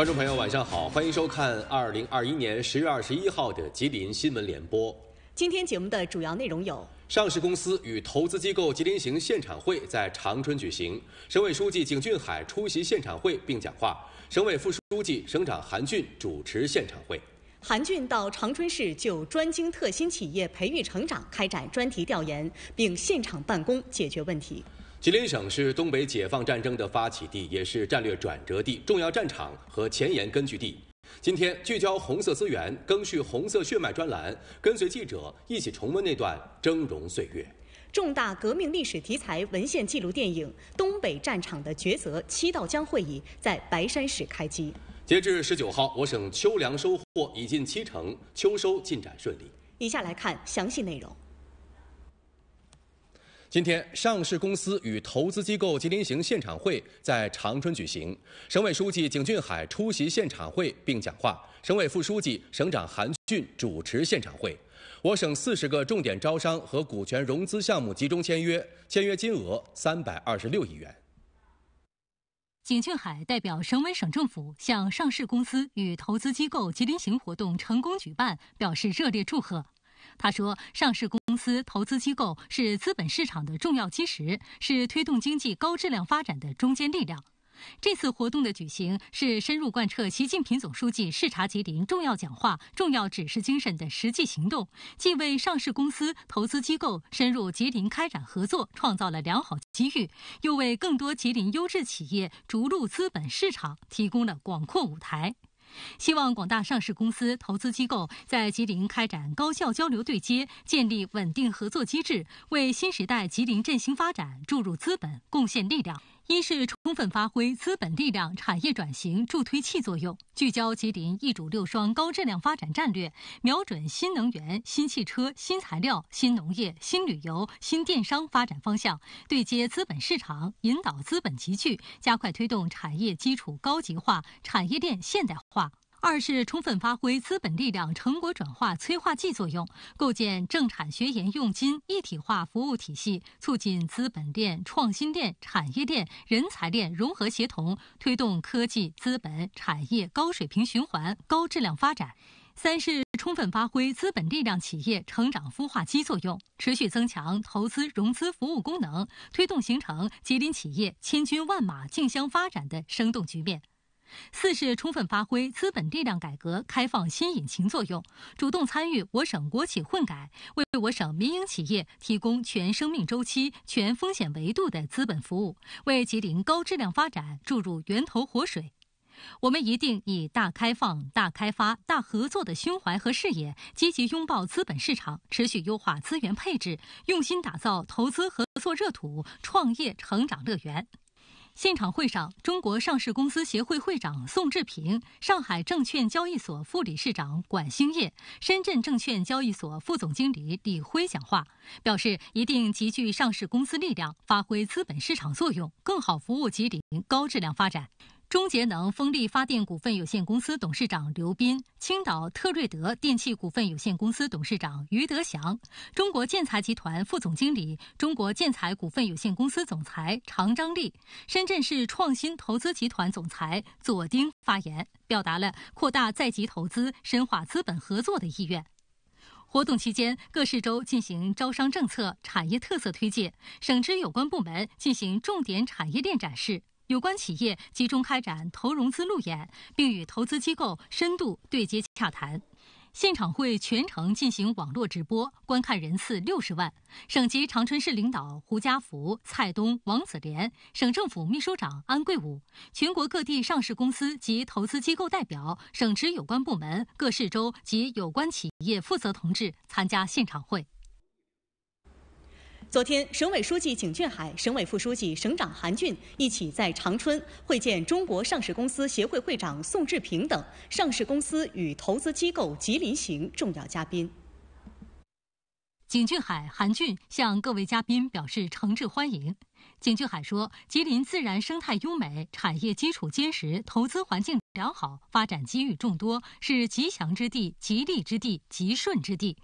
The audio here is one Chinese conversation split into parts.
观众朋友，晚上好，欢迎收看二零二一年十月二十一号的吉林新闻联播。今天节目的主要内容有：上市公司与投资机构吉林行现场会在长春举行，省委书记景俊海出席现场会并讲话，省委副书记、省长韩俊主持现场会。韩俊到长春市就专精特新企业培育成长开展专题调研，并现场办公解决问题。吉林省是东北解放战争的发起地，也是战略转折地、重要战场和前沿根据地。今天聚焦红色资源、更续红色血脉专栏，跟随记者一起重温那段峥嵘岁月。重大革命历史题材文献记录电影《东北战场的抉择》七道江会议在白山市开机。截至十九号，我省秋粮收获已近七成，秋收进展顺利。以下来看详细内容。今天，上市公司与投资机构吉林行现场会在长春举行。省委书记景俊海出席现场会并讲话，省委副书记、省长韩俊主持现场会。我省四十个重点招商和股权融资项目集中签约，签约金额三百二十六亿元。景俊海代表省委省政府向上市公司与投资机构吉林行活动成功举办表示热烈祝贺。他说：“上市公司、投资机构是资本市场的重要基石，是推动经济高质量发展的中坚力量。这次活动的举行是深入贯彻习近平总书记视察吉林重要讲话重要指示精神的实际行动，既为上市公司、投资机构深入吉林开展合作创造了良好机遇，又为更多吉林优质企业逐鹿资本市场提供了广阔舞台。”希望广大上市公司、投资机构在吉林开展高效交流对接，建立稳定合作机制，为新时代吉林振兴发展注入资本，贡献力量。一是充分发挥资本力量、产业转型助推器作用，聚焦吉林“一主六双”高质量发展战略，瞄准新能源、新汽车、新材料、新农业、新旅游、新电商发展方向，对接资本市场，引导资本集聚，加快推动产业基础高级化、产业链现代化。二是充分发挥资本力量成果转化催化剂作用，构建政产学研用金一体化服务体系，促进资本链、创新链、产业链、人才链融合协同，推动科技资本产业高水平循环、高质量发展。三是充分发挥资本力量企业成长孵化机作用，持续增强投资融资服务功能，推动形成吉林企业千军万马竞相发展的生动局面。四是充分发挥资本力量，改革开放新引擎作用，主动参与我省国企混改，为我省民营企业提供全生命周期、全风险维度的资本服务，为吉林高质量发展注入源头活水。我们一定以大开放、大开发、大合作的胸怀和视野，积极拥抱资本市场，持续优化资源配置，用心打造投资合作热土、创业成长乐园。现场会上，中国上市公司协会会长宋志平、上海证券交易所副理事长管兴业、深圳证券交易所副总经理李辉讲话，表示一定集聚上市公司力量，发挥资本市场作用，更好服务吉林高质量发展。中节能风力发电股份有限公司董事长刘斌、青岛特锐德电气股份有限公司董事长于德祥，中国建材集团副总经理、中国建材股份有限公司总裁常张立，深圳市创新投资集团总裁左丁发言，表达了扩大在籍投资、深化资本合作的意愿。活动期间，各市州进行招商政策、产业特色推介，省直有关部门进行重点产业链展示。有关企业集中开展投融资路演，并与投资机构深度对接洽谈。现场会全程进行网络直播，观看人次六十万。省级长春市领导胡家福、蔡东、王子联，省政府秘书长安贵武，全国各地上市公司及投资机构代表，省直有关部门、各市州及有关企业负责同志参加现场会。昨天，省委书记景俊海、省委副书记、省长韩俊一起在长春会见中国上市公司协会会长宋志平等上市公司与投资机构吉林行重要嘉宾。景俊海、韩俊向各位嘉宾表示诚挚欢迎。景俊海说：“吉林自然生态优美，产业基础坚实，投资环境良好，发展机遇众多，是吉祥之地、吉利之地、吉顺之地。”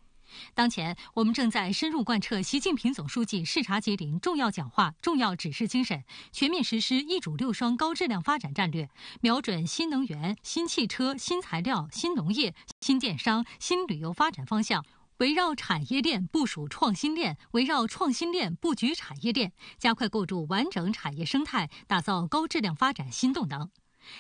当前，我们正在深入贯彻习近平总书记视察吉林重要讲话、重要指示精神，全面实施“一主六双”高质量发展战略，瞄准新能源、新汽车、新材料、新农业、新电商、新旅游发展方向，围绕产业链部署创新链，围绕创新链布局产业链，加快构筑完整产业生态，打造高质量发展新动能。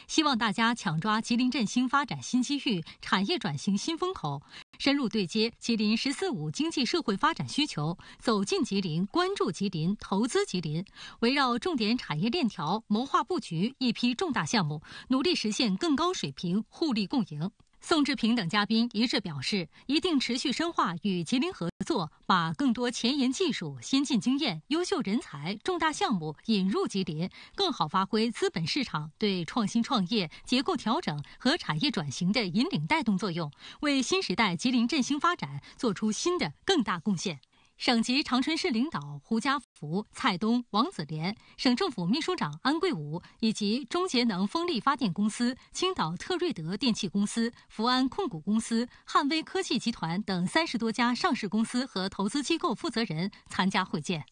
希望大家抢抓吉林振兴发展新机遇、产业转型新风口。深入对接吉林“十四五”经济社会发展需求，走进吉林，关注吉林，投资吉林，围绕重点产业链条谋划布局一批重大项目，努力实现更高水平互利共赢。宋志平等嘉宾一致表示，一定持续深化与吉林合作，把更多前沿技术、先进经验、优秀人才、重大项目引入吉林，更好发挥资本市场对创新创业、结构调整和产业转型的引领带动作用，为新时代吉林振兴发展做出新的更大贡献。省级长春市领导胡家福、蔡东、王子莲，省政府秘书长安桂武，以及中节能风力发电公司、青岛特瑞德电气公司、福安控股公司、汉威科技集团等三十多家上市公司和投资机构负责人参加会见。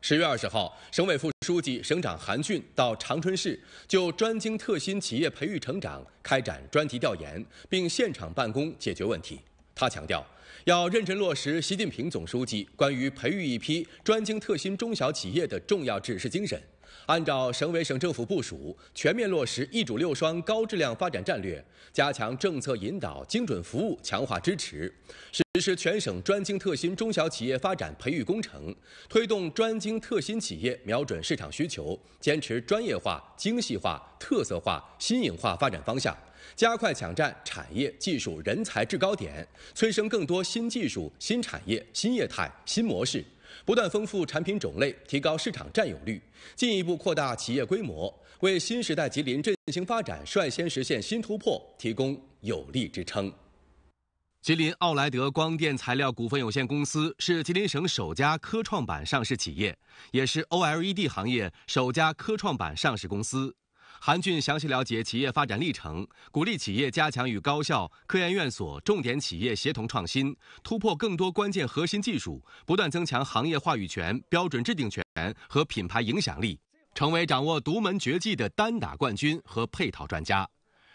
十月二十号，省委副书记、省长韩俊到长春市就专精特新企业培育成长开展专题调研，并现场办公解决问题。他强调。要认真落实习近平总书记关于培育一批专精特新中小企业的重要指示精神。按照省委省政府部署，全面落实“一主六双”高质量发展战略，加强政策引导、精准服务、强化支持，实施全省专精特新中小企业发展培育工程，推动专精特新企业瞄准市场需求，坚持专业化、精细化、特色化、新颖化发展方向，加快抢占产业、技术、人才制高点，催生更多新技术、新产业、新业态、新模式。不断丰富产品种类，提高市场占有率，进一步扩大企业规模，为新时代吉林振兴发展率先实现新突破提供有力支撑。吉林奥莱德光电材料股份有限公司是吉林省首家科创板上市企业，也是 OLED 行业首家科创板上市公司。韩俊详细了解企业发展历程，鼓励企业加强与高校、科研院所、重点企业协同创新，突破更多关键核心技术，不断增强行业话语权、标准制定权和品牌影响力，成为掌握独门绝技的单打冠军和配套专家。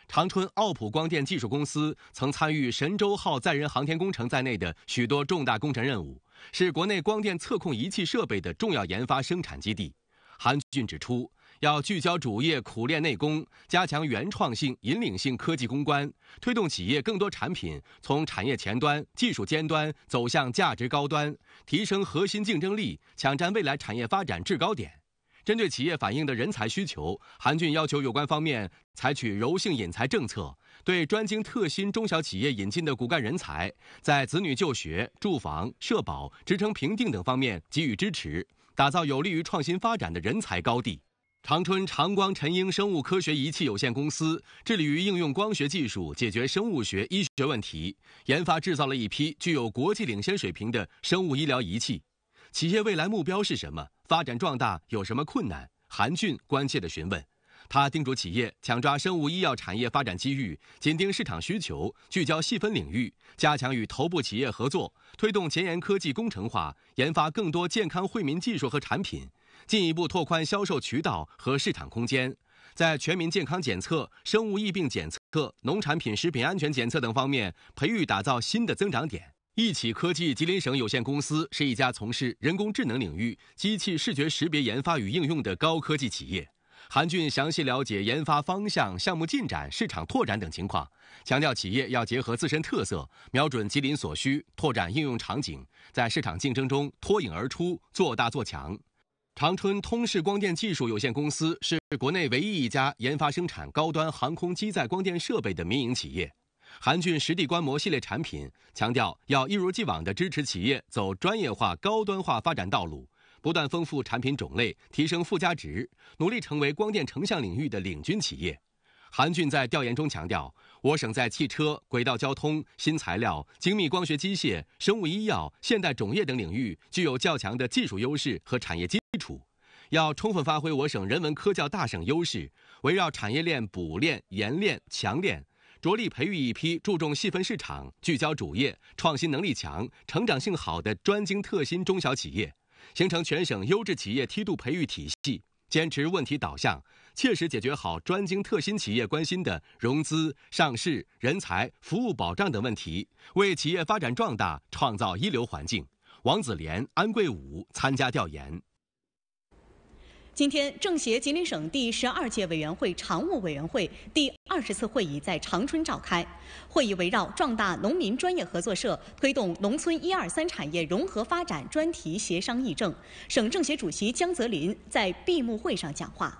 长春奥普光电技术公司曾参与神舟号载人航天工程在内的许多重大工程任务，是国内光电测控仪器设备的重要研发生产基地。韩俊指出。要聚焦主业，苦练内功，加强原创性、引领性科技攻关，推动企业更多产品从产业前端、技术尖端走向价值高端，提升核心竞争力，抢占未来产业发展制高点。针对企业反映的人才需求，韩俊要求有关方面采取柔性引才政策，对专精特新中小企业引进的骨干人才，在子女就学、住房、社保、职称评定等方面给予支持，打造有利于创新发展的人才高地。长春长光晨鹰生物科学仪器有限公司致力于应用光学技术解决生物学、医学问题，研发制造了一批具有国际领先水平的生物医疗仪器。企业未来目标是什么？发展壮大有什么困难？韩俊关切地询问。他叮嘱企业抢抓生物医药产业发展机遇，紧盯市场需求，聚焦细分领域，加强与头部企业合作，推动前沿科技工程化，研发更多健康惠民技术和产品。进一步拓宽销售渠道和市场空间，在全民健康检测、生物疫病检测、农产品食品安全检测等方面，培育打造新的增长点。一起科技吉林省有限公司是一家从事人工智能领域、机器视觉识别研发与应用的高科技企业。韩俊详细了解研发方向、项目进展、市场拓展等情况，强调企业要结合自身特色，瞄准吉林所需，拓展应用场景，在市场竞争中脱颖而出，做大做强。长春通视光电技术有限公司是国内唯一一家研发生产高端航空机载光电设备的民营企业。韩俊实地观摩系列产品，强调要一如既往地支持企业走专业化、高端化发展道路，不断丰富产品种类，提升附加值，努力成为光电成像领域的领军企业。韩俊在调研中强调，我省在汽车、轨道交通、新材料、精密光学机械、生物医药、现代种业等领域具有较强的技术优势和产业基。础，要充分发挥我省人文科教大省优势，围绕产业链补链、延链、强链，着力培育一批注重细分市场、聚焦主业、创新能力强、成长性好的专精特新中小企业，形成全省优质企业梯度培育体系。坚持问题导向，切实解决好专精特新企业关心的融资、上市、人才、服务保障等问题，为企业发展壮大创造一流环境。王子莲、安贵武参加调研。今天，政协吉林省第十二届委员会常务委员会第二十次会议在长春召开。会议围绕壮大农民专业合作社、推动农村一二三产业融合发展专题协商议政。省政协主席江泽林在闭幕会上讲话。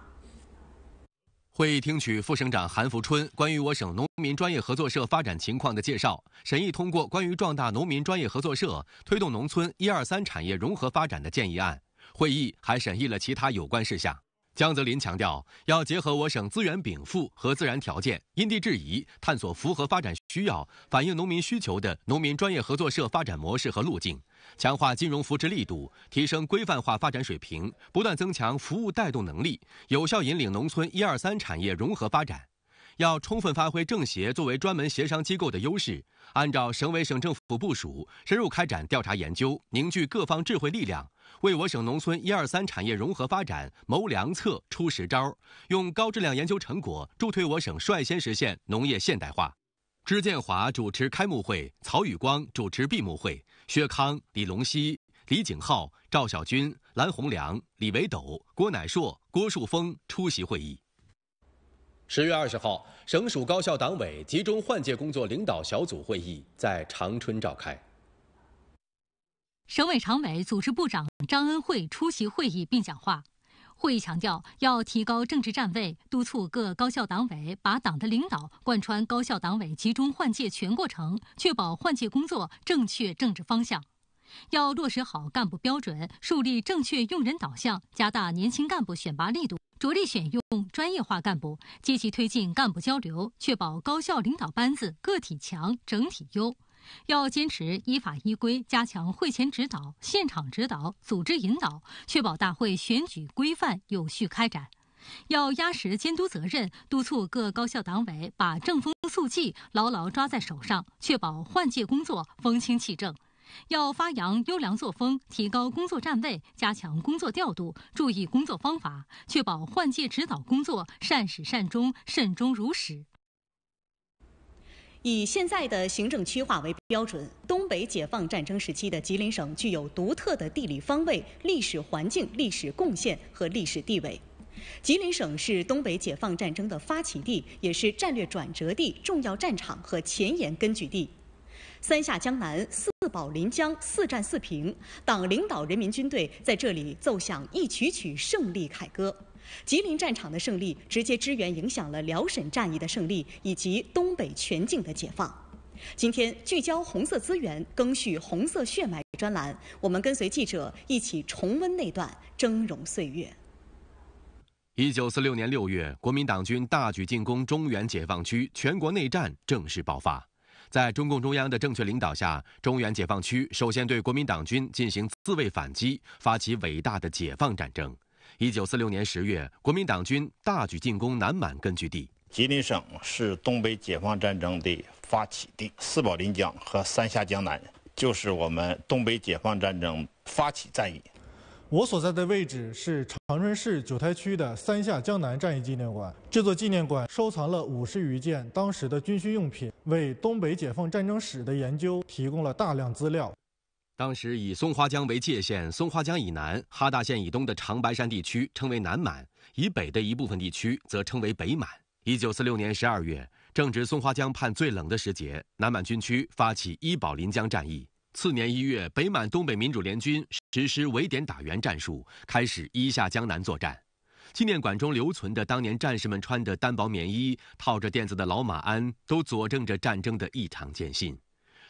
会议听取副省长韩福春关于我省农民专业合作社发展情况的介绍，审议通过关于壮大农民专业合作社、推动农村一二三产业融合发展的建议案。会议还审议了其他有关事项。江泽林强调，要结合我省资源禀赋和自然条件，因地制宜，探索符合发展需要、反映农民需求的农民专业合作社发展模式和路径，强化金融扶持力度，提升规范化发展水平，不断增强服务带动能力，有效引领农村一二三产业融合发展。要充分发挥政协作为专门协商机构的优势，按照省委省政府部署，深入开展调查研究，凝聚各方智慧力量。为我省农村一二三产业融合发展谋良策、出实招，用高质量研究成果助推我省率先实现农业现代化。支建华主持开幕会，曹宇光主持闭幕会。薛康、李龙熙、李景浩、赵小军、蓝洪良、李维斗、郭乃硕、郭树峰出席会议。十月二十号，省属高校党委集中换届工作领导小组会议在长春召开。省委常委、组织部长张恩惠出席会议并讲话。会议强调，要提高政治站位，督促各高校党委把党的领导贯穿高校党委集中换届全过程，确保换届工作正确政治方向；要落实好干部标准，树立正确用人导向，加大年轻干部选拔力度，着力选用专业化干部，积极推进干部交流，确保高校领导班子个体强、整体优。要坚持依法依规，加强会前指导、现场指导、组织引导，确保大会选举规范有序开展。要压实监督责任，督促各高校党委把正风肃纪牢牢抓在手上，确保换届工作风清气正。要发扬优良作风，提高工作站位，加强工作调度，注意工作方法，确保换届指导工作善始善终、慎终如始。以现在的行政区划为标准，东北解放战争时期的吉林省具有独特的地理方位、历史环境、历史贡献和历史地位。吉林省是东北解放战争的发起地，也是战略转折地、重要战场和前沿根据地。三下江南、四保临江、四战四平，党领导人民军队在这里奏响一曲曲胜利凯歌。吉林战场的胜利，直接支援影响了辽沈战役的胜利以及东北全境的解放。今天聚焦红色资源、更续红色血脉专栏，我们跟随记者一起重温那段峥嵘岁月。一九四六年六月，国民党军大举进攻中原解放区，全国内战正式爆发。在中共中央的正确领导下，中原解放区首先对国民党军进行自卫反击，发起伟大的解放战争。一九四六年十月，国民党军大举进攻南满根据地。吉林省是东北解放战争的发起地。四保临江和三下江南就是我们东北解放战争发起战役。我所在的位置是长春市九台区的三下江南战役纪念馆。这座纪念馆收藏了五十余件当时的军需用品，为东北解放战争史的研究提供了大量资料。当时以松花江为界限，松花江以南、哈大线以东的长白山地区称为南满，以北的一部分地区则称为北满。一九四六年十二月，正值松花江畔最冷的时节，南满军区发起伊保临江战役。次年一月，北满东北民主联军实施围点打援战术，开始一下江南作战。纪念馆中留存的当年战士们穿的单薄棉衣、套着垫子的老马鞍，都佐证着战争的异常艰辛。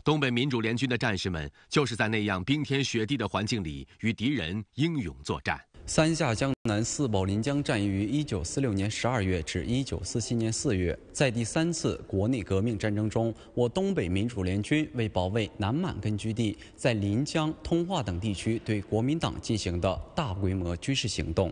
东北民主联军的战士们就是在那样冰天雪地的环境里与敌人英勇作战。三下江南四保临江战役于一九四六年十二月至一九四七年四月，在第三次国内革命战争中，我东北民主联军为保卫南满根据地，在临江、通化等地区对国民党进行的大规模军事行动。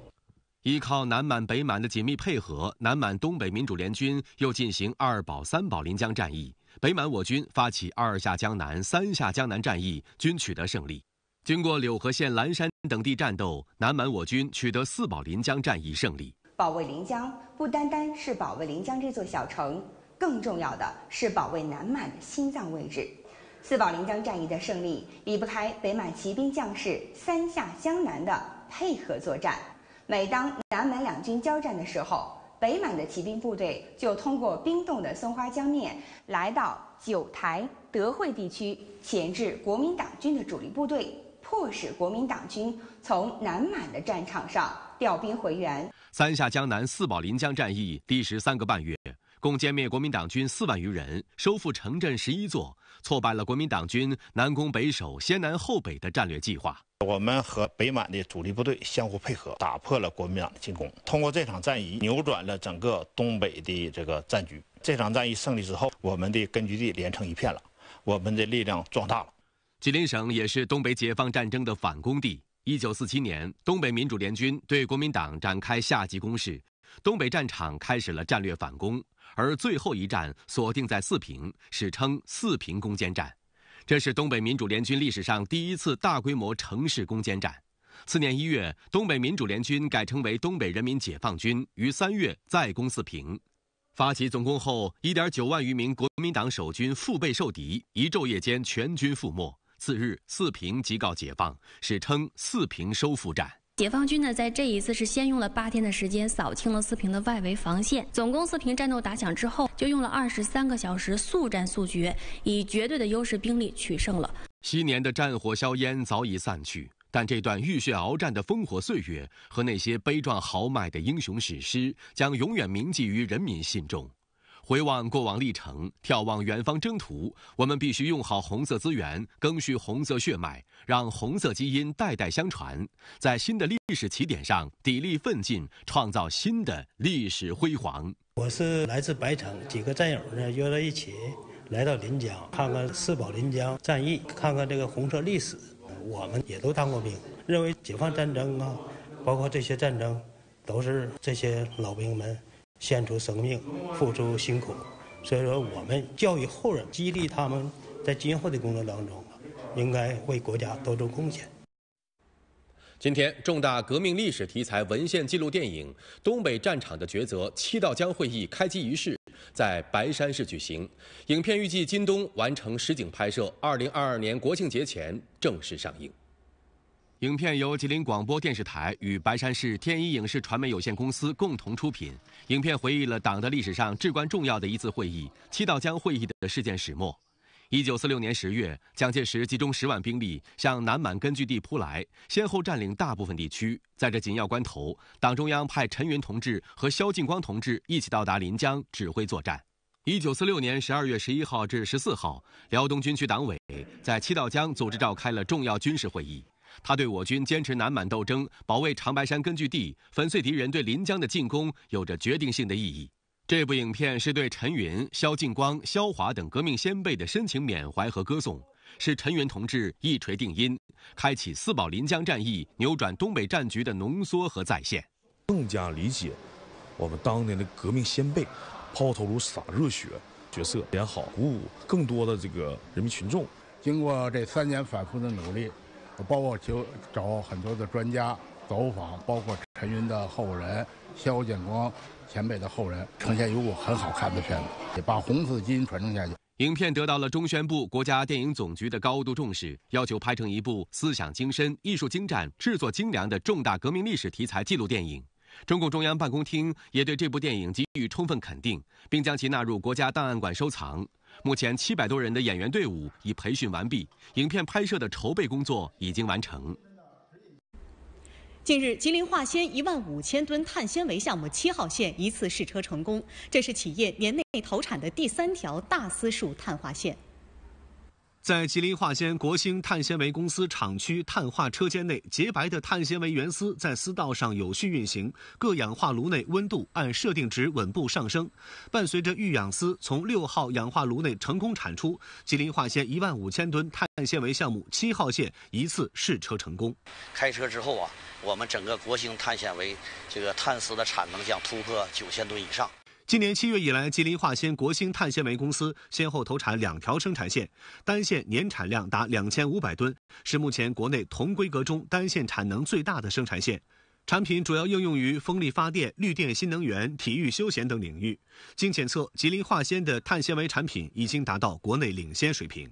依靠南满北满的紧密配合，南满东北民主联军又进行二保三保临江战役。北满我军发起二下江南、三下江南战役，均取得胜利。经过柳河县、蓝山等地战斗，南满我军取得四保临江战役胜利。保卫临江不单单是保卫临江这座小城，更重要的是保卫南满的心脏位置。四保临江战役的胜利离不开北满骑兵将士三下江南的配合作战。每当南满两军交战的时候，北满的骑兵部队就通过冰冻的松花江面，来到九台德惠地区，前置国民党军的主力部队，迫使国民党军从南满的战场上调兵回援。三下江南四保临江战役历时三个半月，共歼灭国民党军四万余人，收复城镇十一座。挫败了国民党军南攻北守、先南后北的战略计划。我们和北满的主力部队相互配合，打破了国民党的进攻。通过这场战役，扭转了整个东北的这个战局。这场战役胜利之后，我们的根据地连成一片了，我们的力量壮大了。吉林省也是东北解放战争的反攻地。一九四七年，东北民主联军对国民党展开夏季攻势。东北战场开始了战略反攻，而最后一战锁定在四平，史称四平攻坚战。这是东北民主联军历史上第一次大规模城市攻坚战。次年一月，东北民主联军改称为东北人民解放军，于三月再攻四平。发起总攻后，一点九万余名国民党守军腹背受敌，一昼夜间全军覆没。次日，四平即告解放，史称四平收复战。解放军呢，在这一次是先用了八天的时间扫清了四平的外围防线。总共四平战斗打响之后，就用了二十三个小时速战速决，以绝对的优势兵力取胜了。昔年的战火硝烟早已散去，但这段浴血鏖战的烽火岁月和那些悲壮豪迈的英雄史诗，将永远铭记于人民心中。回望过往历程，眺望远方征途，我们必须用好红色资源，赓续红色血脉，让红色基因代代相传，在新的历史起点上砥砺奋进，创造新的历史辉煌。我是来自白城几个战友呢，约在一起，来到临江，看看四保临江战役，看看这个红色历史。我们也都当过兵，认为解放战争啊，包括这些战争，都是这些老兵们。献出生命，付出辛苦，所以说我们教育后人，激励他们在今后的工作当中，应该为国家多做贡献。今天，重大革命历史题材文献记录电影《东北战场的抉择——七道江会议》开机仪式在白山市举行。影片预计今冬完成实景拍摄，二零二二年国庆节前正式上映。影片由吉林广播电视台与白山市天一影视传媒有限公司共同出品。影片回忆了党的历史上至关重要的一次会议——七道江会议的事件始末。一九四六年十月，蒋介石集中十万兵力向南满根据地扑来，先后占领大部分地区。在这紧要关头，党中央派陈云同志和萧劲光同志一起到达临江指挥作战。一九四六年十二月十一号至十四号，辽东军区党委在七道江组织召开了重要军事会议。他对我军坚持南满斗争、保卫长白山根据地、粉碎敌人对临江的进攻，有着决定性的意义。这部影片是对陈云、肖劲光、肖华等革命先辈的深情缅怀和歌颂，是陈云同志一锤定音、开启四保临江战役、扭转东北战局的浓缩和再现，更加理解我们当年的革命先辈抛头颅、洒热血。角色演好，鼓舞更多的这个人民群众。经过这三年反复的努力。包括就找很多的专家走访，包括陈云的后人、肖建光前辈的后人，呈现一部很好看的片子，把红色基因传承下去。影片得到了中宣部、国家电影总局的高度重视，要求拍成一部思想精深、艺术精湛、制作精良的重大革命历史题材纪录电影。中共中央办公厅也对这部电影给予充分肯定，并将其纳入国家档案馆收藏。目前七百多人的演员队伍已培训完毕，影片拍摄的筹备工作已经完成。近日，吉林化纤一万五千吨碳纤维项目七号线一次试车成功，这是企业年内投产的第三条大丝束碳化线。在吉林化纤国兴碳纤维公司厂区碳化车间内，洁白的碳纤维原丝在丝道上有序运行，各氧化炉内温度按设定值稳步上升。伴随着预氧丝从六号氧化炉内成功产出，吉林化纤一万五千吨碳纤维项目七号线一次试车成功。开车之后啊，我们整个国兴碳纤维这个碳丝的产能将突破九千吨以上。今年七月以来，吉林化纤国兴碳纤维公司先后投产两条生产线，单线年产量达两千五百吨，是目前国内同规格中单线产能最大的生产线。产品主要应用于风力发电、绿电、新能源、体育休闲等领域。经检测，吉林化纤的碳纤维产品已经达到国内领先水平。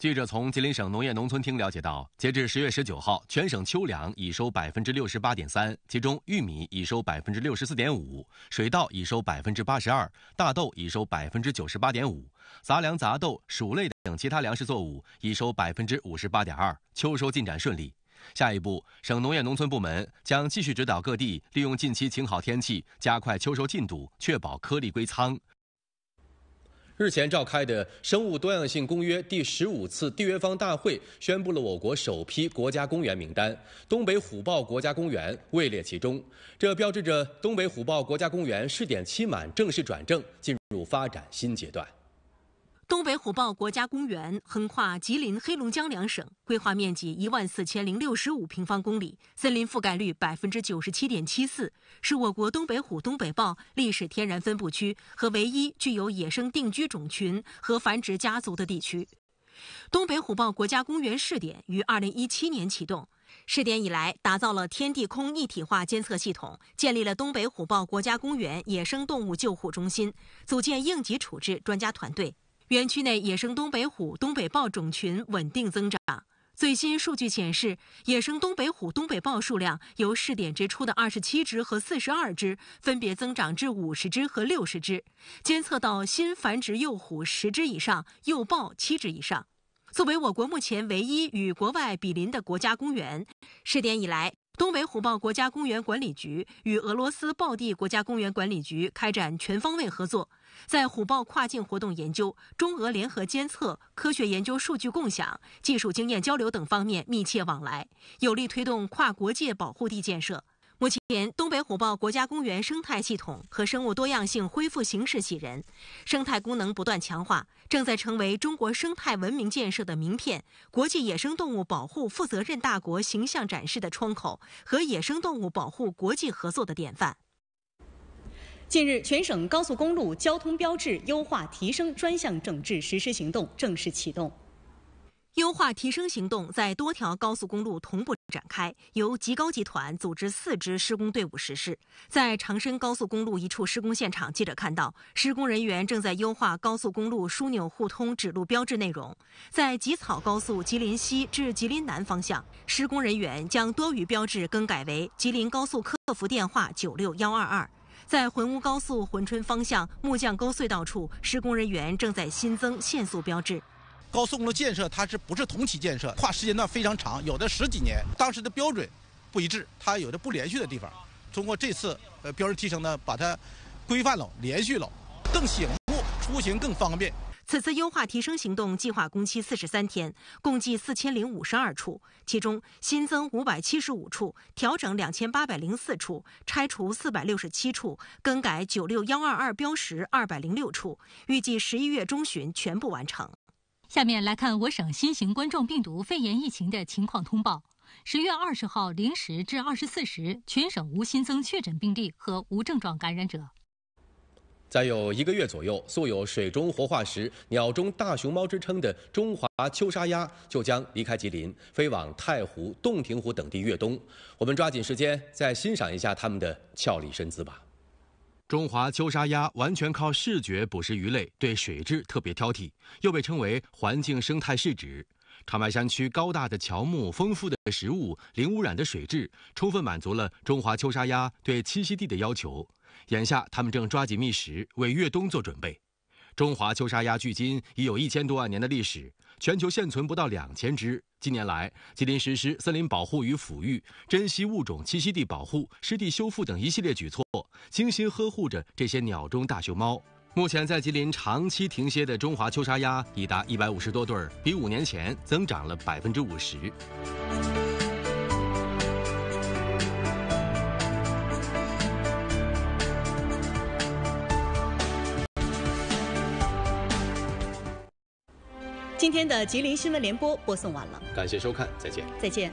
记者从吉林省农业农村厅了解到，截至十月十九号，全省秋粮已收百分之六十八点三，其中玉米已收百分之六十四点五，水稻已收百分之八十二，大豆已收百分之九十八点五，杂粮杂豆、薯类等其他粮食作物已收百分之五十八点二，秋收进展顺利。下一步，省农业农村部门将继续指导各地利用近期晴好天气，加快秋收进度，确保颗粒归仓。日前召开的《生物多样性公约》第十五次缔约方大会宣布了我国首批国家公园名单，东北虎豹国家公园位列其中。这标志着东北虎豹国家公园试点期满，正式转正，进入发展新阶段。东北虎豹国家公园横跨吉林、黑龙江两省，规划面积一万四千零六十五平方公里，森林覆盖率百分之九十七点七四，是我国东北虎、东北豹历史天然分布区和唯一具有野生定居种群和繁殖家族的地区。东北虎豹国家公园试点于二零一七年启动，试点以来打造了天地空一体化监测系统，建立了东北虎豹国家公园野生动物救护中心，组建应急处置专家团队。园区内野生东北虎、东北豹种群稳定增长。最新数据显示，野生东北虎、东北豹数量由试点之初的二十七只和四十二只，分别增长至五十只和六十只，监测到新繁殖幼虎十只以上，幼豹七只以上。作为我国目前唯一与国外比邻的国家公园，试点以来。东北虎豹国家公园管理局与俄罗斯豹地国家公园管理局开展全方位合作，在虎豹跨境活动研究、中俄联合监测、科学研究数据共享、技术经验交流等方面密切往来，有力推动跨国界保护地建设。目前，东北虎豹国家公园生态系统和生物多样性恢复形势喜人，生态功能不断强化，正在成为中国生态文明建设的名片、国际野生动物保护负责任大国形象展示的窗口和野生动物保护国际合作的典范。近日，全省高速公路交通标志优化提升专项整治实施行动正式启动。优化提升行动在多条高速公路同步展开，由吉高集团组织四支施工队伍实施。在长深高速公路一处施工现场，记者看到，施工人员正在优化高速公路枢纽互通指路标志内容。在吉草高速吉林西至吉林南方向，施工人员将多余标志更改为吉林高速客服电话九六幺二二。在珲乌高速珲春方向木匠沟隧道处，施工人员正在新增限速标志。高速公路建设，它是不是同期建设？跨时间段非常长，有的十几年，当时的标准不一致，它有的不连续的地方。通过这次呃标准提升呢，把它规范了、连续了，更醒目，出行更方便。此次优化提升行动计划工期四十三天，共计四千零五十二处，其中新增五百七十五处，调整两千八百零四处，拆除四百六十七处，更改九六幺二二标识二百零六处，预计十一月中旬全部完成。下面来看我省新型冠状病毒肺炎疫情的情况通报。十月二十号零时至二十四时，全省无新增确诊病例和无症状感染者。再有一个月左右，素有“水中活化石”、“鸟中大熊猫”之称的中华秋沙鸭就将离开吉林，飞往太湖、洞庭湖等地越冬。我们抓紧时间再欣赏一下它们的俏丽身姿吧。中华秋沙鸭完全靠视觉捕食鱼类，对水质特别挑剔，又被称为环境生态试纸。长白山区高大的乔木、丰富的食物、零污染的水质，充分满足了中华秋沙鸭对栖息地的要求。眼下，它们正抓紧觅食，为越冬做准备。中华秋沙鸭距今已有一千多万年的历史，全球现存不到两千只。近年来，吉林实施森林保护与抚育、珍稀物种栖息地保护、湿地修复等一系列举措，精心呵护着这些鸟中大熊猫。目前，在吉林长期停歇的中华秋沙鸭已达一百五十多对儿，比五年前增长了百分之五十。今天的吉林新闻联播播送完了，感谢收看，再见。再见。